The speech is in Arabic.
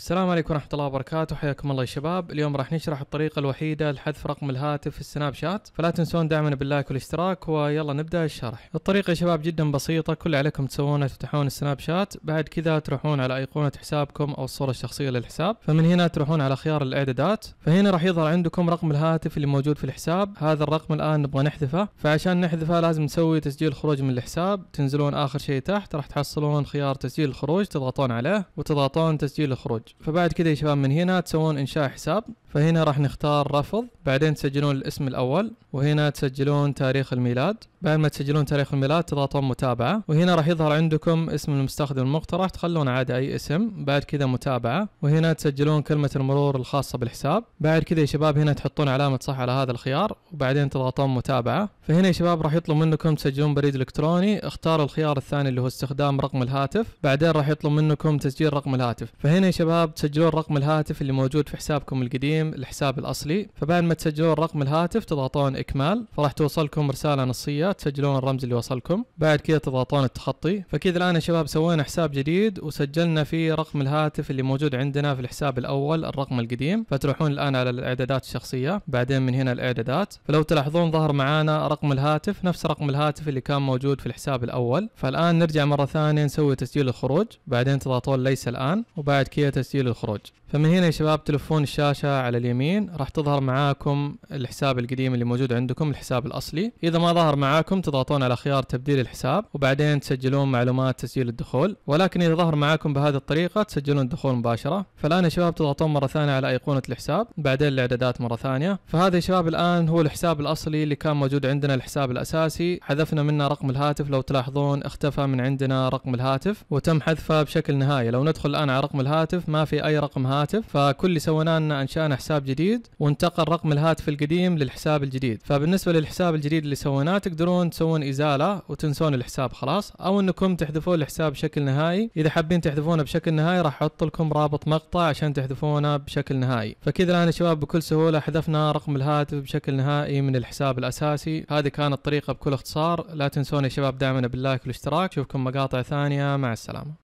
السلام عليكم ورحمة الله وبركاته حياكم الله يا شباب اليوم راح نشرح الطريقة الوحيدة لحذف رقم الهاتف في السناب شات فلا تنسون دعمنا باللايك والاشتراك ويلا نبدأ الشرح الطريقة يا شباب جدا بسيطة كل عليكم تسوونه تفتحون السناب شات بعد كذا تروحون على أيقونة حسابكم أو الصورة الشخصية للحساب فمن هنا تروحون على خيار الإعدادات فهنا راح يظهر عندكم رقم الهاتف اللي موجود في الحساب هذا الرقم الآن نبغى نحذفه فعشان نحذفه لازم نسوي تسجيل خروج من الحساب تنزلون آخر شيء تحت راح تحصلون خيار تسجيل الخروج تضغطون عليه وتضغطون تسجيل الخروج فبعد كذا يا شباب من هنا تسوون انشاء حساب فهنا راح نختار رفض بعدين تسجلون الاسم الاول وهنا تسجلون تاريخ الميلاد بعد ما تسجلون تاريخ الميلاد تضغطون متابعه وهنا راح يظهر عندكم اسم المستخدم المقترح تخلون عاد اي اسم بعد كذا متابعه وهنا تسجلون كلمه المرور الخاصه بالحساب بعد كذا يا شباب هنا تحطون علامه صح على هذا الخيار وبعدين تضغطون متابعه فهنا يا شباب راح يطلب منكم تسجلون بريد الكتروني اختار الخيار الثاني اللي هو استخدام رقم الهاتف بعدين راح يطلب منكم تسجيل رقم الهاتف فهنا يا شباب تسجلون رقم الهاتف اللي موجود في حسابكم القديم تقديم الحساب الاصلي فبعد ما تسجلون رقم الهاتف تضغطون اكمال فراح توصلكم رساله نصيه تسجلون الرمز اللي وصلكم بعد كذا تضغطون التخطي فكذا الان يا شباب سوينا حساب جديد وسجلنا فيه رقم الهاتف اللي موجود عندنا في الحساب الاول الرقم القديم فتروحون الان على الاعدادات الشخصيه بعدين من هنا الاعدادات فلو تلاحظون ظهر معانا رقم الهاتف نفس رقم الهاتف اللي كان موجود في الحساب الاول فالان نرجع مره ثانيه نسوي تسجيل الخروج بعدين تضغطون ليس الان وبعد كذا تسجيل الخروج فمن هنا يا شباب تلفون الشاشه على اليمين راح تظهر معاكم الحساب القديم اللي موجود عندكم الحساب الاصلي اذا ما ظهر معاكم تضغطون على خيار تبديل الحساب وبعدين تسجلون معلومات تسجيل الدخول ولكن اذا ظهر معاكم بهذه الطريقه تسجلون الدخول مباشره فالان يا شباب تضغطون مره ثانيه على ايقونه الحساب بعدين الاعدادات مره ثانيه فهذا يا شباب الان هو الحساب الاصلي اللي كان موجود عندنا الحساب الاساسي حذفنا منه رقم الهاتف لو تلاحظون اختفى من عندنا رقم الهاتف وتم حذفه بشكل نهائي لو ندخل الان على رقم الهاتف ما في اي رقم هاتف فكل اللي سويناه انشانا حساب جديد وانتقل رقم الهاتف القديم للحساب الجديد فبالنسبه للحساب الجديد اللي سويناه تقدرون تسوون ازاله وتنسون الحساب خلاص او انكم تحذفون الحساب بشكل نهائي اذا حابين تحذفونه بشكل نهائي راح احط لكم رابط مقطع عشان تحذفونه بشكل نهائي فكذا الان يا شباب بكل سهوله حذفنا رقم الهاتف بشكل نهائي من الحساب الاساسي هذه كانت الطريقه بكل اختصار لا تنسون يا شباب دعمنا باللايك والاشتراك اشوفكم مقاطع ثانيه مع السلامه